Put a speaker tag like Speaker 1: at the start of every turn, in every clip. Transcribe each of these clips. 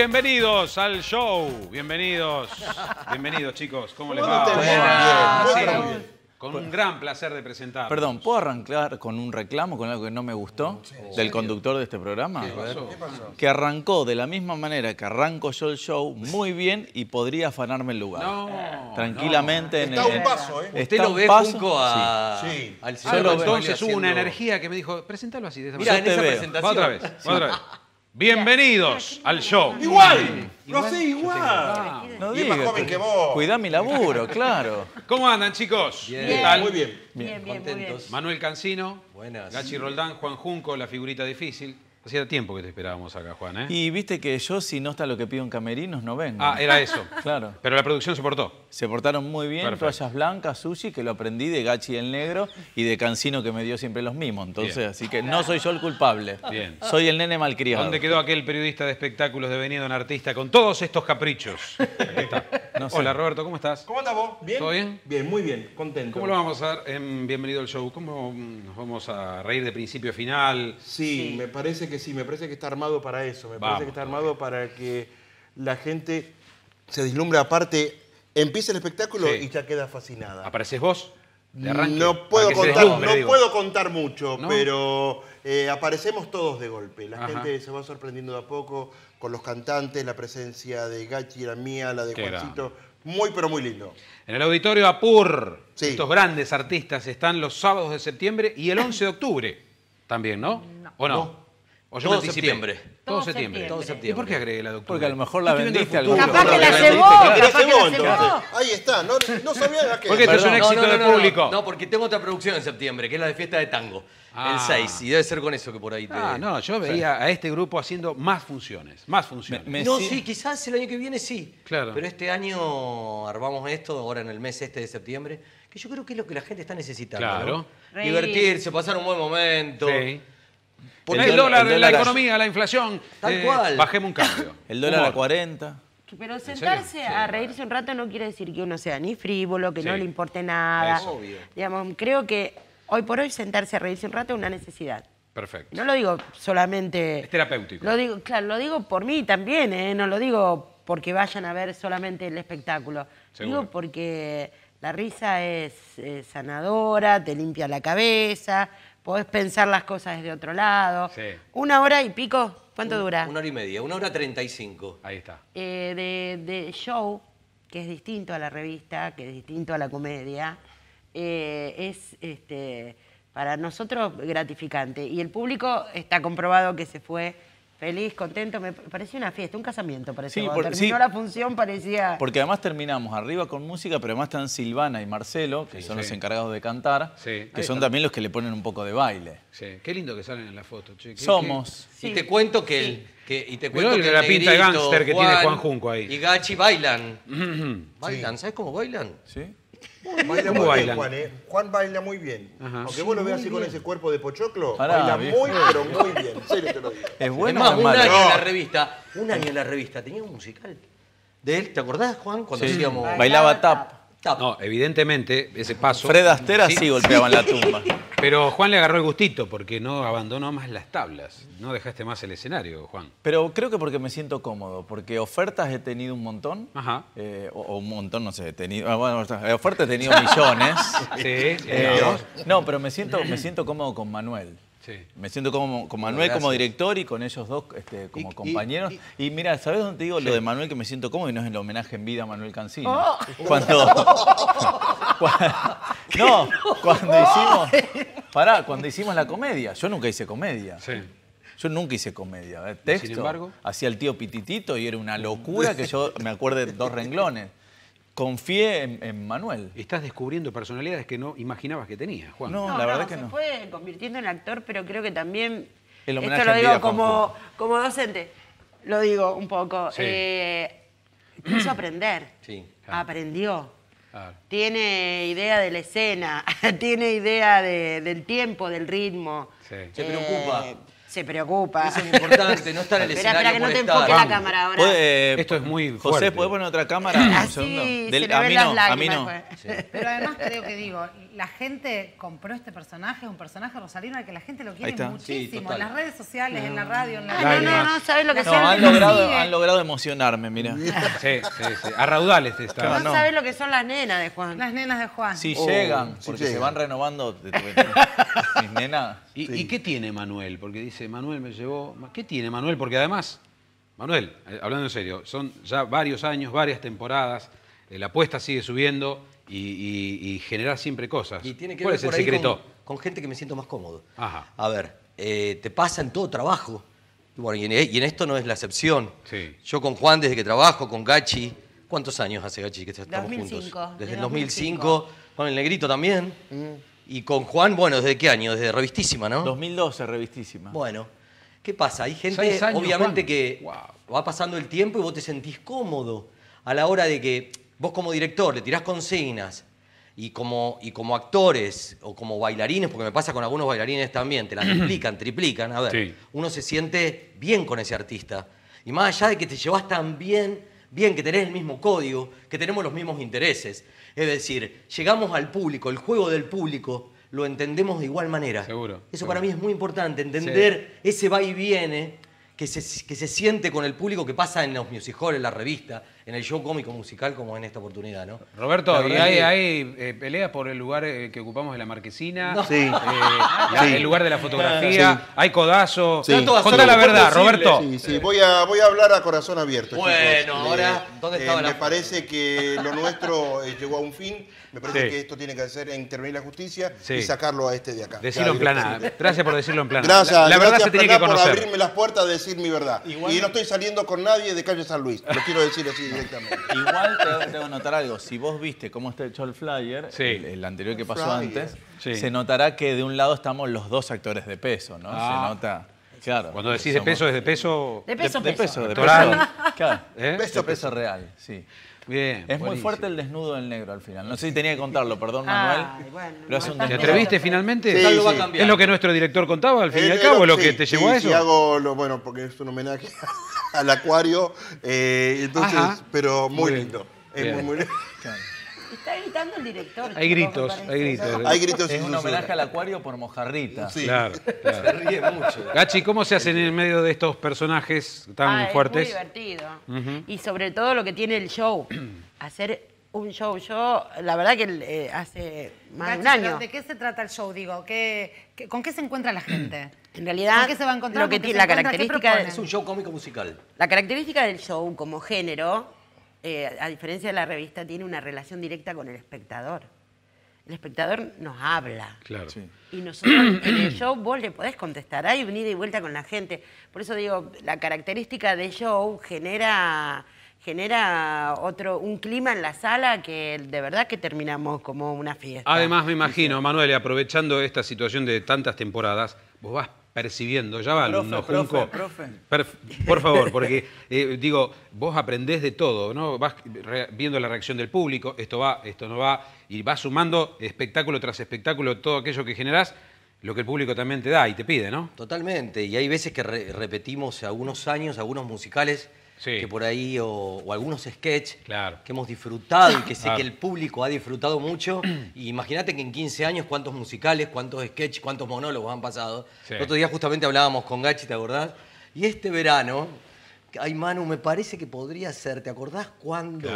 Speaker 1: Bienvenidos al show. Bienvenidos. Bienvenidos, chicos. ¿Cómo les
Speaker 2: va? Bien,
Speaker 1: Con un gran placer de presentar. Perdón,
Speaker 3: ¿puedo arrancar con un reclamo, con algo que no me gustó del conductor de este programa? ¿Qué pasó? Que arrancó de la misma manera que arranco yo el show muy bien y podría afanarme el lugar. Tranquilamente. en el, un paso, ¿eh? Usted lo ve junto a, al entonces hubo una
Speaker 1: energía que me dijo, presentalo así. De Mira, en esa presentación. Va otra vez, otra vez.
Speaker 3: Bienvenidos al show. Igual,
Speaker 1: no sé, igual.
Speaker 3: No más joven que vos. Cuidá mi laburo,
Speaker 1: claro. ¿Cómo andan, chicos? Bien. Muy bien. Bien, bien, muy Manuel Cancino, Buenas. Gachi Roldán, Juan Junco, la figurita difícil. Hacía tiempo que te esperábamos acá, Juan, ¿eh? Y
Speaker 3: viste que yo, si no está lo que pido en camerinos, no vengo. Ah, era eso. claro. Pero la producción se portó. Se portaron muy bien, Perfecto. toallas blancas, sushi, que lo aprendí de Gachi el Negro y de Cancino, que me dio siempre los mismos. Entonces, así que no soy yo el culpable. Bien. Soy el nene malcriado. ¿Dónde
Speaker 1: quedó aquel periodista de espectáculos devenido en artista con todos estos caprichos? Hola Roberto, ¿cómo
Speaker 3: estás? ¿Cómo
Speaker 2: estás vos? ¿Bien? ¿Todo bien? Bien, muy bien, contento. ¿Cómo lo vamos
Speaker 1: a dar en Bienvenido al Show? ¿Cómo mm, nos vamos a reír de principio a final? Sí, me
Speaker 2: parece que sí, me parece que está armado para eso, me parece que está armado para que la gente se dislumbre aparte, empiece el espectáculo y ya queda fascinada. ¿Apareces vos? no puedo contar, no puedo contar mucho, pero eh, aparecemos todos de golpe. La gente se va sorprendiendo de a poco con los cantantes, la presencia de Gachi, la mía, la de Juancito. Muy, pero muy lindo.
Speaker 1: En el auditorio Apur, estos grandes artistas están los sábados de septiembre y el 11 de octubre también, ¿no? no. ¿O no? o no
Speaker 4: todo septiembre.
Speaker 1: Todo, septiembre.
Speaker 2: septiembre.
Speaker 4: ¿Y por qué agregué la doctora? Porque a lo mejor la vendiste al Capaz que la llevó. Capaz que la llevó.
Speaker 2: Ahí está. No, no sabía la que. Porque esto es un éxito de público.
Speaker 4: No, porque tengo otra producción en septiembre, que es la de fiesta de tango. El 6, ah. y debe ser con eso que por ahí te... Ah, no, yo veía a
Speaker 1: este grupo haciendo más funciones, más
Speaker 4: funciones. no, sí. quizás el año que viene sí. Claro. Pero este año armamos esto, ahora en el mes este de septiembre, que yo creo que es lo que la gente está necesitando. Claro. Divertirse, pasar un buen momento. Sí el, dólar, de la economía, la inflación. Tal eh, Bajemos un
Speaker 1: cambio. El dólar a 40.
Speaker 5: Pero sentarse a reírse un rato no quiere decir que uno sea ni frívolo, que no le importe nada. Es obvio. Digamos, creo que hoy por hoy sentarse a reírse un rato es una necesidad.
Speaker 1: Perfecto. No lo digo solamente... Es terapéutico. Lo digo,
Speaker 5: claro, lo digo por mí también, ¿eh? no lo digo porque vayan a ver solamente el espectáculo. Digo porque la risa es sanadora, te limpia la cabeza, podés pensar las cosas desde otro lado. Una hora y pico, ¿cuánto dura?
Speaker 4: Una hora y media, una hora treinta y cinco. Ahí está.
Speaker 5: Eh, de, show, que es distinto a la revista, que es distinto a la comedia, eh, es este, para nosotros gratificante. Y el público está comprobado que se fue feliz, contento. Me parecía una fiesta, un casamiento. Parecía. Sí, terminó la función parecía...
Speaker 3: Porque además terminamos arriba con música, pero además están Silvana y Marcelo, que son los encargados de cantar, que son también los que le ponen un poco de baile.
Speaker 4: Sí. Qué lindo que salen en la foto. Che. Somos. Y te cuento que... El, la pinta de gánster que tiene Juan Junco ahí. Y Gachi bailan. bailan, ¿sabes cómo bailan? Sí
Speaker 2: baila muy bien, ¿eh? Juan, baila muy bien. Aunque vos lo veas así con ese cuerpo de pochoclo, baila muy, pero muy bien. Es bueno. es un malo? año en la revista, un
Speaker 4: año en la revista, tenía un musical de él, ¿te acordás, Juan? Cuando Bailaba, tap.
Speaker 1: tap. No, evidentemente, ese paso. Fred Astera sí, sí en la tumba. Pero Juan le agarró el gustito porque no abandonó más las tablas, no dejaste más el escenario, Juan.
Speaker 3: Pero creo que porque me siento cómodo, porque ofertas he tenido un montón, Ajá. Eh, o, un montón, no sé, he tenido, ah, bueno, ofertas he tenido millones. sí, eh, no, pero me siento, me siento cómodo con Manuel. Sí. Me siento como, con Manuel como director y con ellos dos este, como compañeros. Y, mira, ¿sabes dónde te digo lo de Manuel que me siento cómodo? Y no es el homenaje en vida a Manuel Cancino. Oh. no, cuando
Speaker 4: hicimos...
Speaker 3: Pará, cuando hicimos la comedia, yo nunca hice comedia. Sí. Yo nunca hice comedia. ¿eh? Texto, sin embargo? hacía el tío Pititito y era una locura que yo me acuerde dos renglones. Confié en, Manuel. Estás descubriendo personalidades que no imaginabas que tenías, Juan. No, la verdad que se
Speaker 5: fue convirtiendo en actor, pero creo que también...
Speaker 1: Esto lo digo como,
Speaker 5: como docente, lo digo un poco. Sí. Eh, quiso aprender, sí, aprendió tiene idea de la escena, tiene idea del tiempo, del ritmo.
Speaker 4: Se eh, preocupa.
Speaker 5: se preocupa. Eso es importante,
Speaker 4: no estar en el Espera, escenario. Espera que no te enfoque la
Speaker 5: cámara ahora.
Speaker 3: Eh, Esto es muy fuerte. José, ¿puedes poner otra cámara? Así, no, lágrimas, no,
Speaker 5: pues. Pero además creo que digo, la gente compró este personaje, es un personaje Rosalina, que la gente lo quiere muchísimo, en las redes sociales, en la mm. radio, en la No, no, no, sabes lo que son. Han logrado, han
Speaker 3: logrado emocionarme, mira. Sí, sí, sí. A raudales está. No, no, sabes
Speaker 5: lo que son las nenas de Juan. Las nenas de Juan. Si oh, llegan,
Speaker 3: porque se van renovando. Mis nenas.
Speaker 1: ¿Y, ¿Y qué tiene Manuel? Porque dice, Manuel me llevó. ¿Qué tiene Manuel? Porque además, Manuel, eh, hablando en serio, son ya varios años, varias temporadas eh, la apuesta sigue subiendo
Speaker 4: y, generar siempre cosas. Y tiene que ¿Cuál ver es el secreto? Con, gente que me siento más cómodo. A ver, eh, te pasa en todo trabajo. Y, bueno, y, en, esto no es la excepción. Yo con Juan desde que trabajo, con Gachi. ¿Cuántos años hace Gachi que estamos 2005, juntos? Desde el 2005. 2005. Con el Negrito también. Mm. Y con Juan, bueno, ¿desde qué año? Desde Revistísima, ¿no? 2012, Revistísima. Bueno, ¿qué pasa? Hay gente, obviamente, que va pasando el tiempo y vos te sentís cómodo a la hora de que Vos como director le tirás consignas y como, y como actores o como bailarines, porque me pasa con algunos bailarines también, te la triplican, triplican. A ver, uno se siente bien con ese artista. Y más allá de que te llevas tan bien, bien, que tenés el mismo código, que tenemos los mismos intereses. Es decir, llegamos al público, el juego del público lo entendemos de igual manera. Seguro. Eso para mí es muy importante, entender ese va y viene que se, que se siente con el público que pasa en los music halls, en la revista, en el show cómico musical como en esta oportunidad, ¿no?
Speaker 1: Roberto, hay,
Speaker 4: eh, peleas por el lugar eh, que ocupamos de la marquesina? Eh, el lugar
Speaker 1: de la fotografía, hay codazos Sí. Contá la verdad, Roberto. Sí, sí, voy a,
Speaker 2: hablar a corazón abierto. Bueno, ahora, ¿dónde Me parece que lo nuestro llegó a un fin. Me parece que esto tiene que hacer e intervenir la justicia y sacarlo a este de acá. Decirlo en A Gracias por decirlo en plan Gracias, la, verdad se tiene que conocer. por abrirme las puertas a decir mi verdad. Y no estoy saliendo con nadie de calle San Luis. Lo quiero decir así. Igual te debo notar algo. Si vos viste cómo está
Speaker 3: hecho el flyer, el, anterior que pasó antes, se notará que de un lado estamos los dos actores de peso, ¿no? Se ah. nota. Claro. Cuando decís de peso,
Speaker 1: es de peso. De peso, de, peso. De peso,
Speaker 3: ¿Eh? de peso real, sí. Bien, es muy fuerte el desnudo del negro al final. No sé si tenía que contarlo, perdón, Manuel. ¿Te atreviste finalmente? Sí, es lo que
Speaker 1: nuestro director contaba al fin y eh, al eh, cabo, lo, que te llevó a eso.
Speaker 2: hago lo, bueno, porque es un homenaje al acuario. Eh, entonces, pero muy, lindo. Es muy, muy
Speaker 5: Está gritando el director. Hay gritos, hay gritos.
Speaker 2: Hay gritos. Es un homenaje al
Speaker 3: acuario por mojarrita. Claro,
Speaker 1: Se ríe mucho. Gachi, ¿cómo se hacen en el medio de estos personajes tan fuertes? Ah, es muy divertido.
Speaker 5: Y sobre todo lo que tiene el show. Hacer un show. Yo, la verdad que eh, hace más de qué se trata el show? Digo, con qué se encuentra la gente? En realidad, que la característica es un show cómico musical. La característica del show como género, eh, a diferencia de la revista, tiene una relación directa con el espectador. El espectador nos habla. Claro. Y nosotros en el show vos le podés contestar. Hay unida y vuelta con la gente. Por eso digo, la característica del show genera genera otro un clima en la sala que de verdad que terminamos como una fiesta.
Speaker 1: Además, me imagino, Manuel, aprovechando esta situación de tantas temporadas, vos vas percibiendo. Ya va, profe, por favor, porque eh, digo, vos aprendés de todo, ¿no? Vas viendo la reacción del público, esto va, esto no va, y vas sumando espectáculo tras espectáculo todo aquello que generás, lo que el público también te
Speaker 4: da y te pide, ¿no? Totalmente, y hay veces que repetimos algunos años, algunos musicales que por ahí, o, algunos sketches que hemos disfrutado y que sé que el público ha disfrutado mucho. imagínate que en 15 años cuántos musicales, cuántos sketches, cuántos monólogos han pasado. El otro día justamente hablábamos con Gachi, ¿te acordás? Y este verano, ay Manu, me parece que podría ser, ¿te acordás cuándo?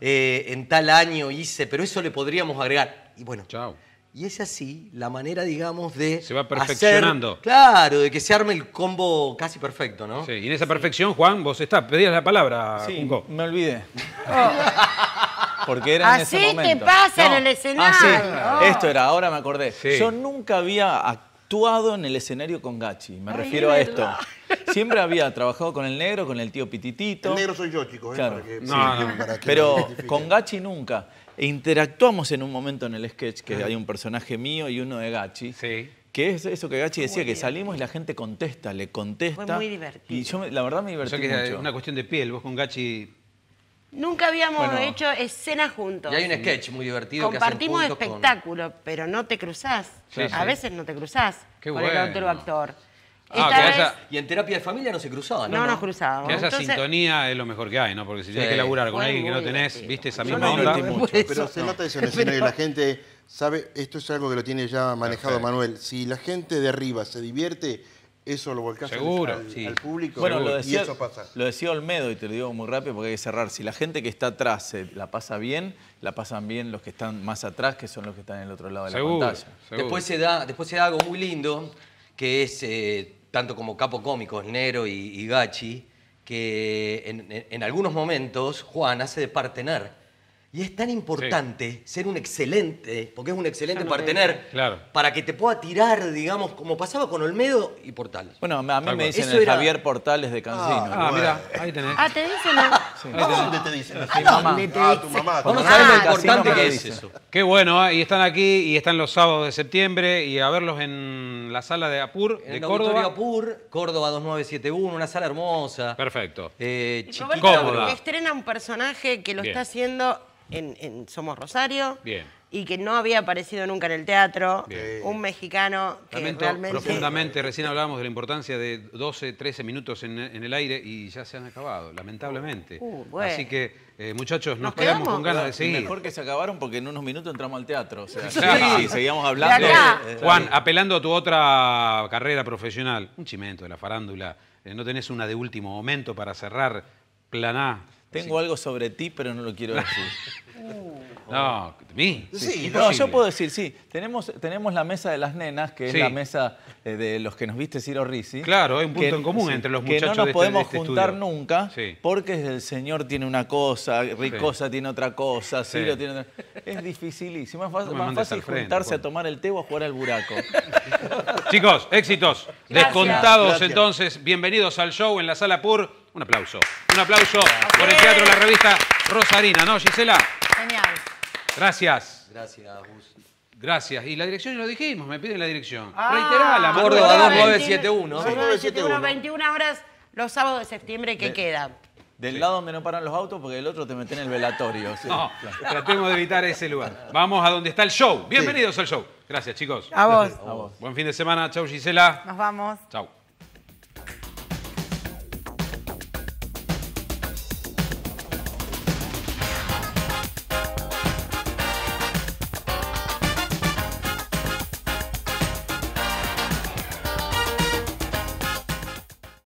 Speaker 4: Eh, en tal año hice, pero eso le podríamos agregar. Y bueno, Chao. Y es así la manera, digamos, de. Se va perfeccionando. claro, de que se arme el combo casi perfecto, ¿no? Sí, y en esa perfección, Juan, vos estás. Pedías
Speaker 3: la palabra, sí, Me olvidé. Oh. Porque era en ese momento. Así te pasa en el ah, escenario. Esto era, ahora me acordé. Yo nunca había actuado en el escenario con Gachi. Me refiero a esto. Siempre había trabajado con el negro, con el tío Pititito. El negro soy yo, chicos. ¿eh? Claro. sí, Pero con Gachi nunca. E interactuamos en un momento en el sketch que hay un personaje mío y uno de Gachi. Que es eso que Gachi decía, que salimos y la gente contesta, le contesta. Fue muy divertido. Y yo, la verdad, me divertí mucho. una
Speaker 1: cuestión de piel. Vos con Gachi
Speaker 5: Nunca habíamos hecho escena juntos. Y hay un sketch
Speaker 3: muy
Speaker 1: divertido
Speaker 4: Compartimos que
Speaker 5: espectáculo, pero no te cruzás. a veces no te cruzás Qué con el otro
Speaker 4: actor. Ah, y en terapia de familia no se cruzaba. No, no cruzábamos. Que haya sintonía
Speaker 1: es lo mejor que hay, ¿no? Porque si tienes que laburar con alguien que no tenés, viste esa misma no onda. pero se nota eso en el escenario. La gente
Speaker 2: sabe, esto es algo que lo tiene ya manejado Manuel. Si la gente de arriba se divierte, eso lo volcás Seguro, al, público Bueno, lo y decía, eso pasa.
Speaker 3: lo decía Olmedo, y te lo digo muy rápido porque hay que cerrar. Si la gente que está atrás se la pasa bien, la pasan bien los que están más atrás, que son los que están en el otro lado de la pantalla. Después se,
Speaker 4: da, después se da algo muy lindo, que es eh, tanto como capo cómicos, Nero y, Gachi, que en, algunos momentos Juan hace de partener. Y es tan importante ser un excelente, porque es un excelente partener, para que te pueda tirar, digamos, como pasaba con Olmedo y Portales. Bueno, a mí me dicen Javier Portales de Cancino. Ah, ah mira, ahí tenés. Ah, te dicen. te dicen? Ah, tu mamá. Vamos a ah, importante que es eso.
Speaker 1: Qué bueno, ¿eh? y están aquí, y están los sábados de septiembre, y a verlos en la sala de Apur en de el Córdoba.
Speaker 4: Apur, Córdoba 2971, una sala hermosa. Perfecto. Eh,
Speaker 5: estrena un personaje que lo está haciendo en Somos Rosario. Bien y que no había aparecido nunca en el teatro, un mexicano que realmente...
Speaker 1: profundamente, recién hablábamos de la importancia de 12, 13 minutos en, el aire y ya se han acabado, lamentablemente. Uh, Así que, eh, muchachos, nos, quedamos? con ganas de seguir. mejor
Speaker 3: que se acabaron porque en unos minutos entramos al teatro. O seguíamos hablando. Eh, eh, Juan,
Speaker 1: apelando a tu otra carrera profesional, un chimento de la farándula, ¿no tenés una de último momento para cerrar
Speaker 3: plan A? Tengo algo sobre ti, pero no lo quiero decir. No, mí. Sí, yo puedo decir, sí, tenemos, tenemos la mesa de las nenas, que es la mesa de los que nos viste Ciro Risi. Claro, hay un punto en común entre los muchachos. Que no nos este- podemos este juntar nunca, porque el señor tiene una cosa, Ricosa tiene otra cosa, Ciro tiene otra. Es dificilísimo, es más fácil juntarse a tomar el té o a jugar al buraco. Chicos,
Speaker 1: éxitos. Descontados entonces, bienvenidos al show en la sala PUR. Un aplauso. Un aplauso por el teatro, la revista Rosarina, ¿no, Gisela? Genial. Gracias.
Speaker 4: Gracias, Gus.
Speaker 1: Gracias. Y la dirección ya lo dijimos, me piden la dirección. Ah, Reiterala, Córdoba 2971. 2971,
Speaker 5: 21 horas los sábados de septiembre que queda?
Speaker 3: Del lado donde no paran los autos, porque el otro te mete en el velatorio. No, tratemos de evitar ese lugar.
Speaker 1: Vamos a donde está el show. Bienvenidos al show. Gracias, chicos. A vos. a vos. Buen fin de semana. Chau, Gisela. Nos vamos. Chau.